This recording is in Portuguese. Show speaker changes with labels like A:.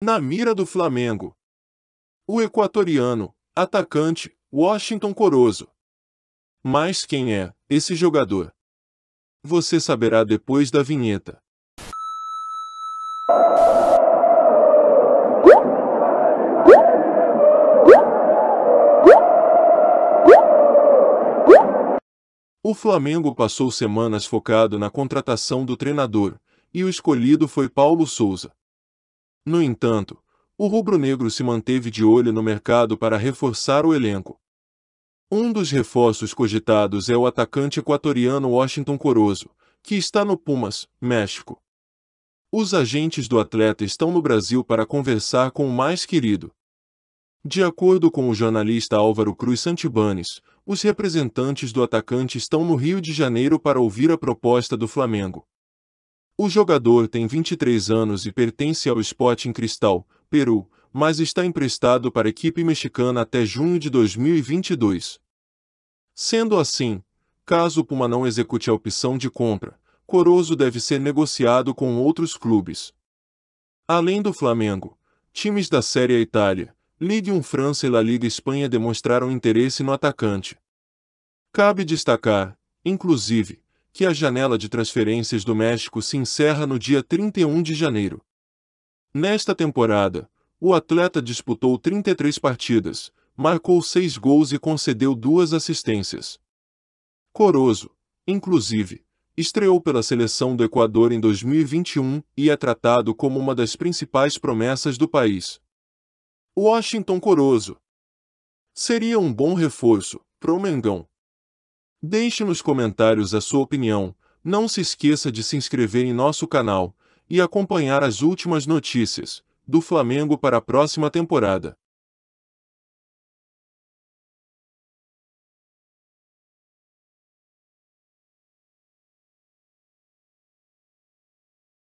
A: na mira do Flamengo. O equatoriano, atacante, Washington Coroso. Mas quem é esse jogador? Você saberá depois da vinheta. O Flamengo passou semanas focado na contratação do treinador, e o escolhido foi Paulo Souza. No entanto, o rubro-negro se manteve de olho no mercado para reforçar o elenco. Um dos reforços cogitados é o atacante equatoriano Washington Corozo, que está no Pumas, México. Os agentes do atleta estão no Brasil para conversar com o mais querido. De acordo com o jornalista Álvaro Cruz Santibanes, os representantes do atacante estão no Rio de Janeiro para ouvir a proposta do Flamengo. O jogador tem 23 anos e pertence ao Sporting Cristal, Peru, mas está emprestado para a equipe mexicana até junho de 2022. Sendo assim, caso Puma não execute a opção de compra, Coroso deve ser negociado com outros clubes. Além do Flamengo, times da Série A Itália, Ligue 1 França e La Liga Espanha demonstraram interesse no atacante. Cabe destacar, inclusive, que a janela de transferências do México se encerra no dia 31 de janeiro. Nesta temporada, o atleta disputou 33 partidas, marcou seis gols e concedeu duas assistências. Coroso, inclusive, estreou pela seleção do Equador em 2021 e é tratado como uma das principais promessas do país. Washington Coroso seria um bom reforço pro Mengão. Deixe nos comentários a sua opinião, não se esqueça de se inscrever em nosso canal e acompanhar as últimas notícias do Flamengo para a próxima temporada.